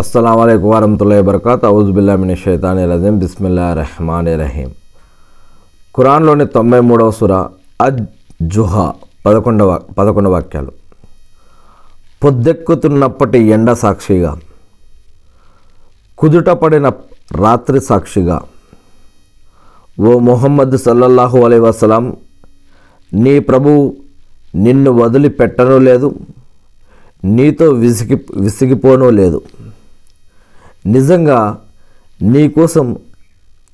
అస్సలం వరహతుల్లా వరకాత్ అవుజుబిల్లామిని షైతాని రజీం బిస్మిల్లా రెహమాన్ రహీం ఖురాన్లోని తొంభై మూడవ సుర అజ్ జుహా పదకొండవ పదకొండు వాక్యాలు పొద్దెక్కుతున్నప్పటి ఎండ సాక్షిగా కుదుటపడిన రాత్రి సాక్షిగా ఓ మొహమ్మద్ సల్లల్లాహు అలై వసలాం నీ ప్రభువు నిన్ను వదిలిపెట్టను లేదు నీతో విసిగి విసిగిపోను లేదు నిజంగా నీకోసం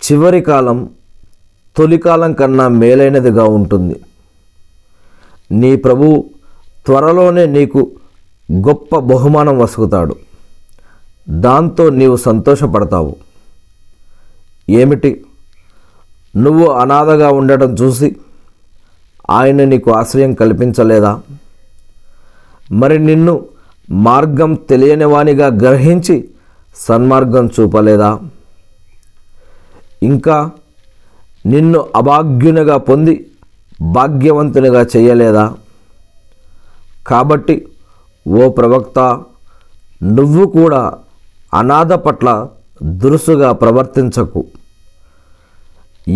చివరి కాలం తొలికాలం కన్నా మేలైనదిగా ఉంటుంది నీ ప్రభు త్వరలోనే నీకు గొప్ప బహుమానం వసుకుతాడు దాంతో నీవు సంతోషపడతావు ఏమిటి నువ్వు అనాథగా ఉండటం చూసి ఆయన నీకు ఆశ్రయం కల్పించలేదా మరి నిన్ను మార్గం తెలియనివానిగా గ్రహించి సన్మార్గం చూపలేదా ఇంకా నిన్ను అభాగ్యునిగా పొంది భాగ్యవంతునిగా చేయలేదా కాబట్టి ఓ ప్రవక్త నువ్వు కూడా అనాథ పట్ల దురుసుగా ప్రవర్తించకు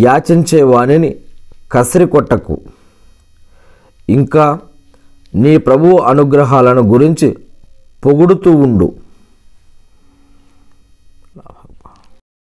యాచించే వాణిని కసిరి కొట్టకు ఇంకా నీ ప్రభువు అనుగ్రహాలను గురించి పొగుడుతూ ఉండు